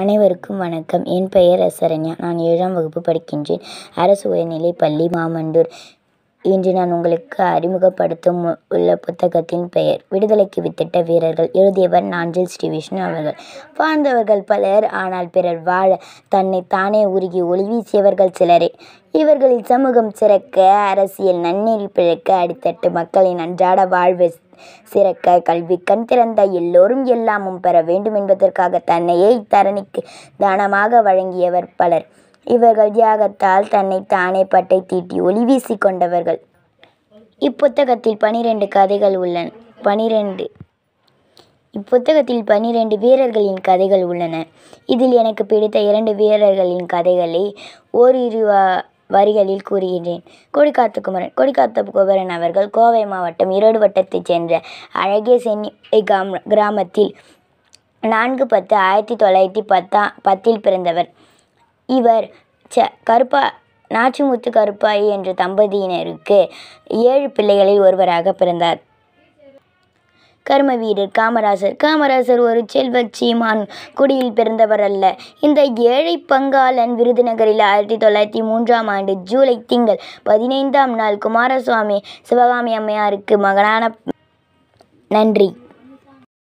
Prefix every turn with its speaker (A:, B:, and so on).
A: அனைவருக்கும் வணக்கம் என் பெயர் அசரண்யா நான் ஏழாம் வகுப்பு படிக்கின்றேன் அரசு உயர்நிலைப் பள்ளி மாமண்டூர் இன்று நான் உங்களுக்கு அறிமுகப்படுத்தும் உள்ள புத்தகத்தின் பெயர் விடுதலைக்கு வித்திட்ட வீரர்கள் எழுதியவர் நாஞ்சில் ஸ்ரீவிஷ்ணு அவர்கள் வாழ்ந்தவர்கள் பலர் ஆனால் பிறர் வாழ தன்னை தானே உருகி ஒளி வீசியவர்கள் சிலரே இவர்களில் சமூகம் சிறக்க அரசியல் நன்னீர் பிழைக்க அடித்தட்டு மக்களின் அன்றாட வாழ்வு சிறக்க கல்வி கண் திறந்த எல்லோரும் எல்லாமும் பெற வேண்டும் என்பதற்காக தன்னையே தரணிக்கு தானமாக வழங்கியவர் பலர் இவர்கள் தியாகத்தால் தன்னை தானே பட்டை தீட்டி ஒளி வீசி கொண்டவர்கள் இப்புத்தகத்தில் பனிரெண்டு கதைகள் உள்ளன பனிரெண்டு இப்புத்தகத்தில் பனிரெண்டு வீரர்களின் கதைகள் உள்ளன இதில் எனக்கு பிடித்த இரண்டு வீரர்களின் கதைகளை ஓரிரு வரிகளில் கூறுகின்றேன் கொடிக்காத்த குமரன் கொடிக்காத்த குமரன் அவர்கள் கோவை மாவட்டம் ஈரோடு வட்டத்தைச் சேர்ந்த அழகிய சென்னி கிராமத்தில் நான்கு பத்து ஆயிரத்தி தொள்ளாயிரத்தி பத்தா பத்தில் பிறந்தவர் இவர் ச கருப்பா நாச்சிமுத்து கருப்பாயி என்ற தம்பதியினருக்கு ஏழு பிள்ளைகளில் ஒருவராக பிறந்தார் கர்ம வீரர் காமராசர் காமராசர் ஒரு செல்வ சீமான் குடியில் பிறந்தவர் அல்ல இந்த ஏழை பங்காளன் விருதுநகரில் ஆயிரத்தி தொள்ளாயிரத்தி மூன்றாம் ஆண்டு ஜூலை திங்கள் பதினைந்தாம் நாள் குமாரசுவாமி சிவகாமி அம்மையாருக்கு மகனான நன்றி